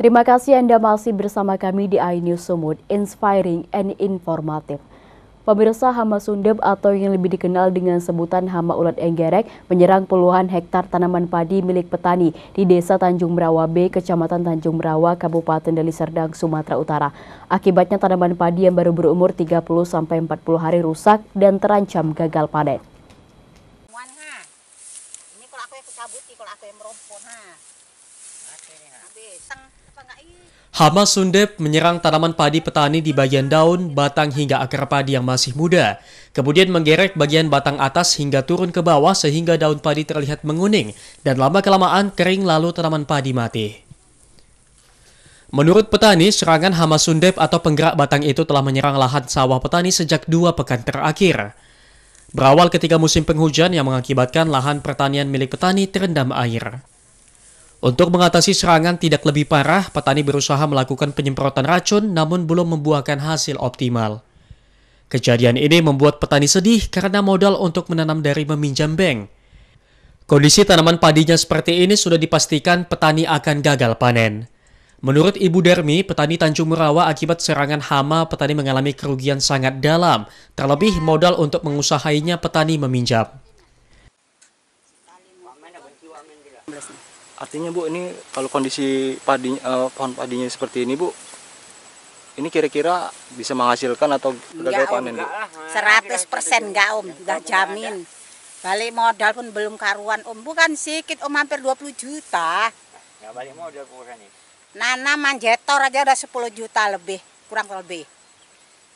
Terima kasih Anda masih bersama kami di iNews Sumut, inspiring and informative. Pemirsa hama sundep atau yang lebih dikenal dengan sebutan hama ulat enggerek menyerang puluhan hektar tanaman padi milik petani di Desa Tanjung Merawa B, Kecamatan Tanjung Merawa, Kabupaten Deli Serdang, Sumatera Utara. Akibatnya tanaman padi yang baru berumur 30 sampai 40 hari rusak dan terancam gagal panen. Hama Sundep menyerang tanaman padi petani di bagian daun, batang hingga akar padi yang masih muda. Kemudian menggerek bagian batang atas hingga turun ke bawah sehingga daun padi terlihat menguning dan lama-kelamaan kering lalu tanaman padi mati. Menurut petani, serangan hama Sundep atau penggerak batang itu telah menyerang lahan sawah petani sejak dua pekan terakhir. Berawal ketika musim penghujan yang mengakibatkan lahan pertanian milik petani terendam air. Untuk mengatasi serangan tidak lebih parah, petani berusaha melakukan penyemprotan racun namun belum membuahkan hasil optimal. Kejadian ini membuat petani sedih karena modal untuk menanam dari meminjam bank. Kondisi tanaman padinya seperti ini sudah dipastikan petani akan gagal panen. Menurut Ibu Dermi, petani Tanjung Merawa akibat serangan hama petani mengalami kerugian sangat dalam, terlebih modal untuk mengusahainya petani meminjam artinya bu ini kalau kondisi padi eh, pohon padinya seperti ini bu ini kira-kira bisa menghasilkan atau gagal panen bu? Seratus persen nah, enggak om, udah jamin. Balik modal pun belum karuan om, bukan sedikit om hampir 20 juta. balik modal kurang nih. Nana manjetor aja udah 10 juta lebih, kurang lebih.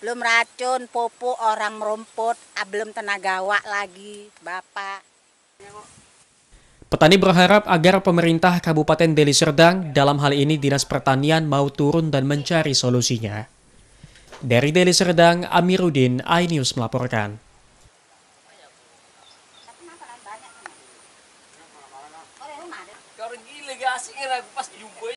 Belum racun, pupuk, orang merumput, ah, belum tenaga wak lagi, bapak. Iya, Petani berharap agar pemerintah Kabupaten Deli Serdang, dalam hal ini Dinas Pertanian, mau turun dan mencari solusinya. Dari Deli Serdang, Amiruddin, iNews melaporkan.